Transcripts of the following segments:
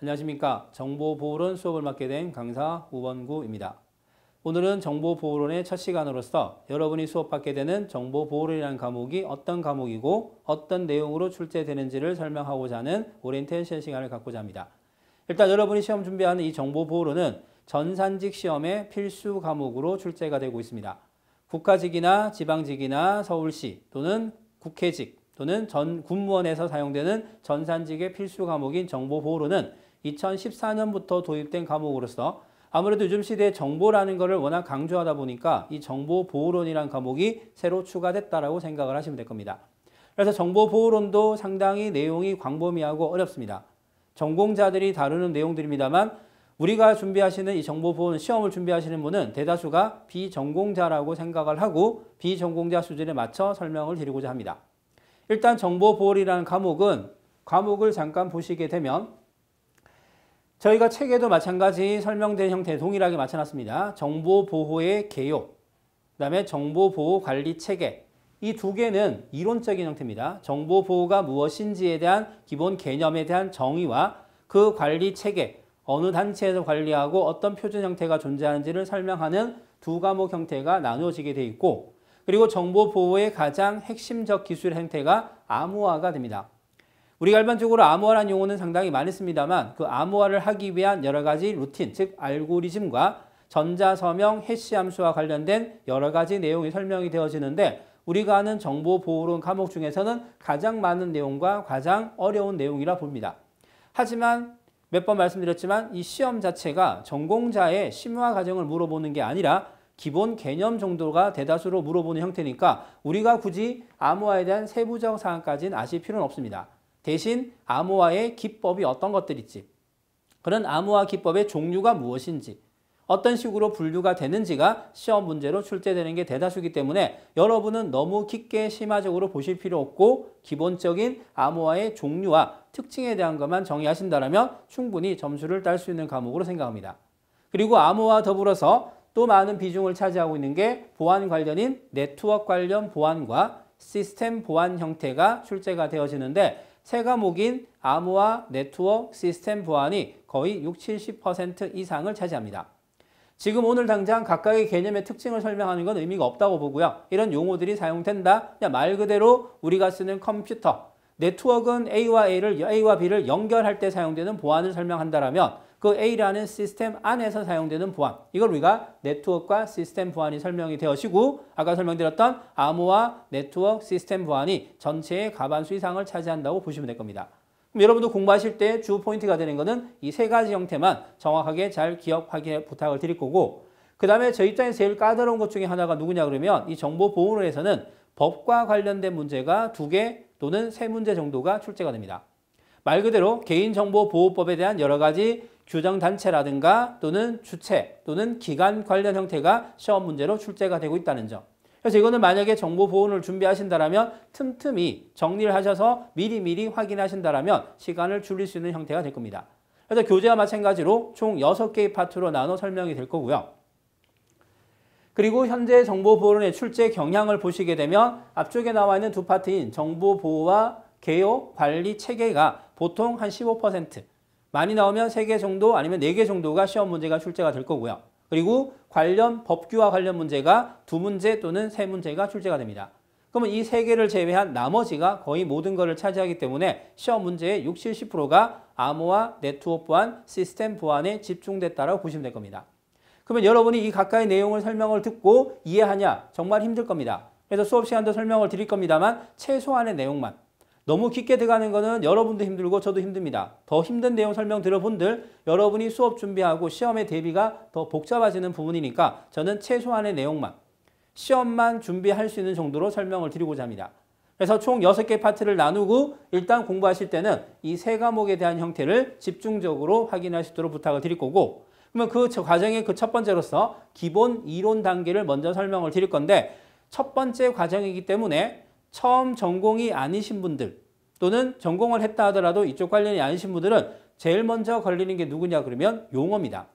안녕하십니까. 정보보호론 수업을 맡게 된 강사 우원구입니다. 오늘은 정보보호론의 첫 시간으로서 여러분이 수업받게 되는 정보보호론이라는 과목이 어떤 과목이고 어떤 내용으로 출제되는지를 설명하고자 하는 오리엔테이션 시간을 갖고자 합니다. 일단 여러분이 시험 준비하는 이 정보보호론은 전산직 시험의 필수 과목으로 출제가 되고 있습니다. 국가직이나 지방직이나 서울시 또는 국회직 또는 전 군무원에서 사용되는 전산직의 필수 과목인 정보보호론은 2014년부터 도입된 과목으로서 아무래도 요즘 시대에 정보라는 것을 워낙 강조하다 보니까 이 정보보호론이란 과목이 새로 추가됐다고 생각을 하시면 될 겁니다. 그래서 정보보호론도 상당히 내용이 광범위하고 어렵습니다. 전공자들이 다루는 내용들입니다만 우리가 준비하시는 이 정보보호 시험을 준비하시는 분은 대다수가 비전공자라고 생각을 하고 비전공자 수준에 맞춰 설명을 드리고자 합니다. 일단 정보보호라는 론 과목은 과목을 잠깐 보시게 되면 저희가 책에도 마찬가지 설명된 형태 동일하게 맞춰놨습니다. 정보보호의 개요, 그 다음에 정보보호관리체계 이 두 개는 이론적인 형태입니다. 정보보호가 무엇인지에 대한 기본 개념에 대한 정의와 그 관리체계, 어느 단체에서 관리하고 어떤 표준 형태가 존재하는지를 설명하는 두 과목 형태가 나누어지게 돼 있고 그리고 정보보호의 가장 핵심적 기술 형태가 암호화가 됩니다. 우리가 일반적으로 암호화라는 용어는 상당히 많이 씁니다만 그 암호화를 하기 위한 여러 가지 루틴, 즉 알고리즘과 전자서명, 해시함수와 관련된 여러 가지 내용이 설명이 되어지는데 우리가 아는 정보보호론 과목 중에서는 가장 많은 내용과 가장 어려운 내용이라 봅니다. 하지만 몇 번 말씀드렸지만 이 시험 자체가 전공자의 심화 과정을 물어보는 게 아니라 기본 개념 정도가 대다수로 물어보는 형태니까 우리가 굳이 암호화에 대한 세부적 사항까지는 아실 필요는 없습니다. 대신 암호화의 기법이 어떤 것들이 지 그런 암호화 기법의 종류가 무엇인지 어떤 식으로 분류가 되는지가 시험 문제로 출제되는 게 대다수기 이 때문에 여러분은 너무 깊게 심화적으로 보실 필요 없고 기본적인 암호화의 종류와 특징에 대한 것만 정의하신다면 충분히 점수를 딸 수 있는 과목으로 생각합니다. 그리고 암호와 더불어서 또 많은 비중을 차지하고 있는 게 보안 관련인 네트워크 관련 보안과 시스템 보안 형태가 출제가 되어지는데 세 과목인 암호화, 네트워크, 시스템 보안이 거의 60, 70% 이상을 차지합니다. 지금 오늘 당장 각각의 개념의 특징을 설명하는 건 의미가 없다고 보고요. 이런 용어들이 사용된다. 그냥 말 그대로 우리가 쓰는 컴퓨터, 네트워크는 A와 A를 A와 B를 연결할 때 사용되는 보안을 설명한다라 그 A라는 시스템 안에서 사용되는 보안 이걸 우리가 네트워크와 시스템 보안이 설명이 되어지고 아까 설명드렸던 암호와 네트워크 시스템 보안이 전체의 가반수 이상을 차지한다고 보시면 될 겁니다. 그럼 여러분도 공부하실 때 주 포인트가 되는 것은 이 세 가지 형태만 정확하게 잘 기억하게 부탁을 드릴 거고 그 다음에 저희 입장에서 제일 까다로운 것 중에 하나가 누구냐 그러면 이 정보보호론에서는 법과 관련된 문제가 두 개 또는 세 문제 정도가 출제가 됩니다. 말 그대로 개인정보보호법에 대한 여러 가지 규정단체라든가 또는 주체 또는 기관 관련 형태가 시험 문제로 출제가 되고 있다는 점. 그래서 이거는 만약에 정보 보온을 준비하신다면 틈틈이 정리를 하셔서 미리미리 확인하신다면 시간을 줄일 수 있는 형태가 될 겁니다. 그래서 교재와 마찬가지로 총 6개의 파트로 나눠 설명이 될 거고요. 그리고 현재 정보보호론의 출제 경향을 보시게 되면 앞쪽에 나와 있는 두 파트인 정보보호와 개요 관리 체계가 보통 한 15%, 많이 나오면 3개 정도 아니면 4개 정도가 시험 문제가 출제가 될 거고요. 그리고 관련 법규와 관련 문제가 두 문제 또는 세 문제가 출제가 됩니다. 그러면 이3 개를 제외한 나머지가 거의 모든 것을 차지하기 때문에 시험 문제의 60, 70%가 암호화 네트워크 보안, 시스템 보안에 집중됐다고 보시면 될 겁니다. 그러면 여러분이 이 가까이 내용을 설명을 듣고 이해하냐 정말 힘들 겁니다. 그래서 수업 시간도 설명을 드릴 겁니다만 최소한의 내용만 너무 깊게 들어가는 거는 여러분도 힘들고 저도 힘듭니다. 더 힘든 내용 설명 들어본들 여러분이 수업 준비하고 시험에 대비가 더 복잡해지는 부분이니까 저는 최소한의 내용만 시험만 준비할 수 있는 정도로 설명을 드리고자 합니다. 그래서 총 6개 파트를 나누고 일단 공부하실 때는 이 세 과목에 대한 형태를 집중적으로 확인할 수 있도록 부탁을 드릴 거고 그러면 그 과정의 그 첫 번째로서 기본 이론 단계를 먼저 설명을 드릴 건데 첫 번째 과정이기 때문에 처음 전공이 아니신 분들 또는 전공을 했다 하더라도 이쪽 관련이 아니신 분들은 제일 먼저 걸리는 게 누구냐 그러면 용어입니다.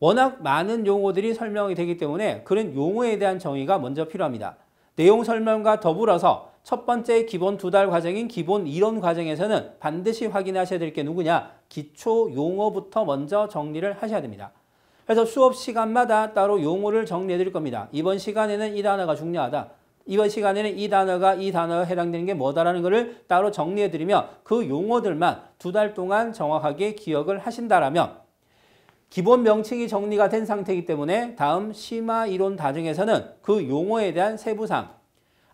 워낙 많은 용어들이 설명이 되기 때문에 그런 용어에 대한 정의가 먼저 필요합니다. 내용 설명과 더불어서 첫 번째 기본 두 달 과정인 기본 이론 과정에서는 반드시 확인하셔야 될 게 누구냐? 기초 용어부터 먼저 정리를 하셔야 됩니다. 그래서 수업 시간마다 따로 용어를 정리해 드릴 겁니다. 이번 시간에는 이 단어가 중요하다. 이번 시간에는 이 단어가 이 단어에 해당되는 게 뭐다라는 것을 따로 정리해드리며 그 용어들만 두 달 동안 정확하게 기억을 하신다라면 기본 명칭이 정리가 된 상태이기 때문에 다음 심화 이론 다중에서는 그 용어에 대한 세부사항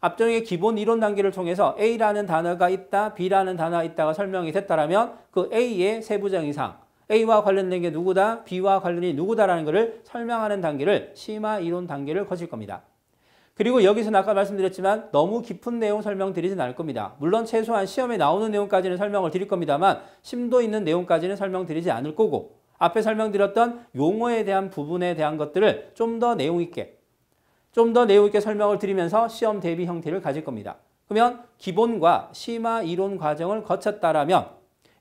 앞쪽의 기본 이론 단계를 통해서 A라는 단어가 있다, B라는 단어가 있다가 설명이 됐다면 그 A의 세부적 이상 A와 관련된 게 누구다, B와 관련이 누구다라는 것을 설명하는 단계를 심화 이론 단계를 거칠 겁니다. 그리고 여기서 아까 말씀드렸지만 너무 깊은 내용 설명드리진 않을 겁니다. 물론 최소한 시험에 나오는 내용까지는 설명을 드릴 겁니다만 심도 있는 내용까지는 설명드리지 않을 거고 앞에 설명드렸던 용어에 대한 부분에 대한 것들을 좀 더 내용 있게 좀 더 내용 있게 설명을 드리면서 시험 대비 형태를 가질 겁니다. 그러면 기본과 심화 이론 과정을 거쳤다라면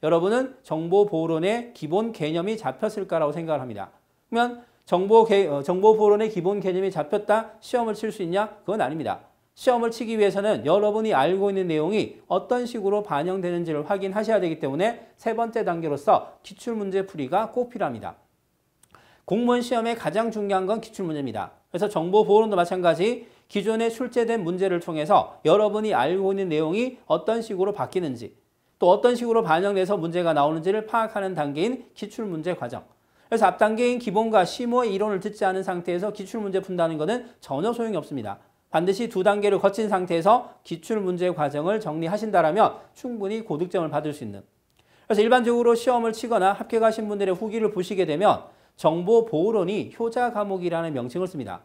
여러분은 정보보호론의 기본 개념이 잡혔을까라고 생각을 합니다. 그러면 정보, 어, 정보 보론의 기본 개념이 잡혔다? 시험을 칠 수 있냐? 그건 아닙니다. 시험을 치기 위해서는 여러분이 알고 있는 내용이 어떤 식으로 반영되는지를 확인하셔야 되기 때문에 세 번째 단계로서 기출문제 풀이가 꼭 필요합니다. 공무원 시험에 가장 중요한 건 기출문제입니다. 그래서 정보 보론도 마찬가지 기존에 출제된 문제를 통해서 여러분이 알고 있는 내용이 어떤 식으로 바뀌는지 또 어떤 식으로 반영돼서 문제가 나오는지를 파악하는 단계인 기출문제 과정 그래서 앞단계인 기본과 심오의 이론을 듣지 않은 상태에서 기출문제 푼다는 것은 전혀 소용이 없습니다. 반드시 두 단계를 거친 상태에서 기출문제 과정을 정리하신다면 충분히 고득점을 받을 수 있는 그래서 일반적으로 시험을 치거나 합격하신 분들의 후기를 보시게 되면 정보보호론이 효자 과목이라는 명칭을 씁니다.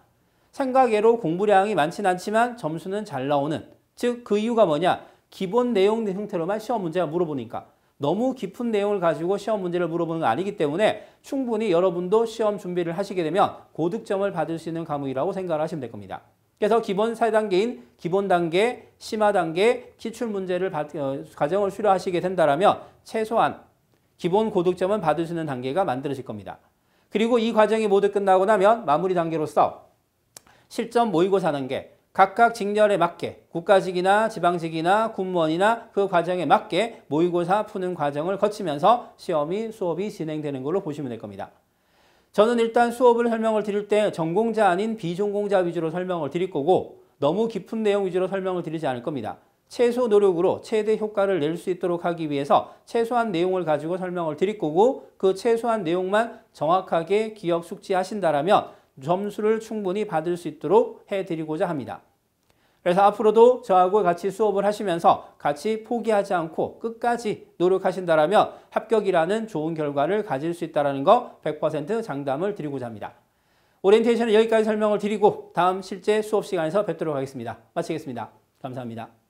생각외로 공부량이 많진 않지만 점수는 잘 나오는 즉 그 이유가 뭐냐 기본 내용 형태로만 시험 문제가 물어보니까 너무 깊은 내용을 가지고 시험 문제를 물어보는 건 아니기 때문에 충분히 여러분도 시험 준비를 하시게 되면 고득점을 받을 수 있는 과목이라고 생각을 하시면 될 겁니다. 그래서 기본 4단계인 기본 단계, 심화 단계, 기출 문제를 받, 어, 과정을 수료하시게 된다면 최소한 기본 고득점은 받을 수 있는 단계가 만들어질 겁니다. 그리고 이 과정이 모두 끝나고 나면 마무리 단계로서 실전 모의고사 단계, 각각 직렬에 맞게 국가직이나 지방직이나 군무원이나 그 과정에 맞게 모의고사 푸는 과정을 거치면서 시험이 수업이 진행되는 걸로 보시면 될 겁니다. 저는 일단 수업을 설명을 드릴 때 전공자 아닌 비전공자 위주로 설명을 드릴 거고 너무 깊은 내용 위주로 설명을 드리지 않을 겁니다. 최소 노력으로 최대 효과를 낼 수 있도록 하기 위해서 최소한 내용을 가지고 설명을 드릴 거고 그 최소한 내용만 정확하게 기억 숙지하신다라면 점수를 충분히 받을 수 있도록 해드리고자 합니다. 그래서 앞으로도 저하고 같이 수업을 하시면서 같이 포기하지 않고 끝까지 노력하신다면 합격이라는 좋은 결과를 가질 수 있다는 거 100% 장담을 드리고자 합니다. 오리엔테이션은 여기까지 설명을 드리고 다음 실제 수업 시간에서 뵙도록 하겠습니다. 마치겠습니다. 감사합니다.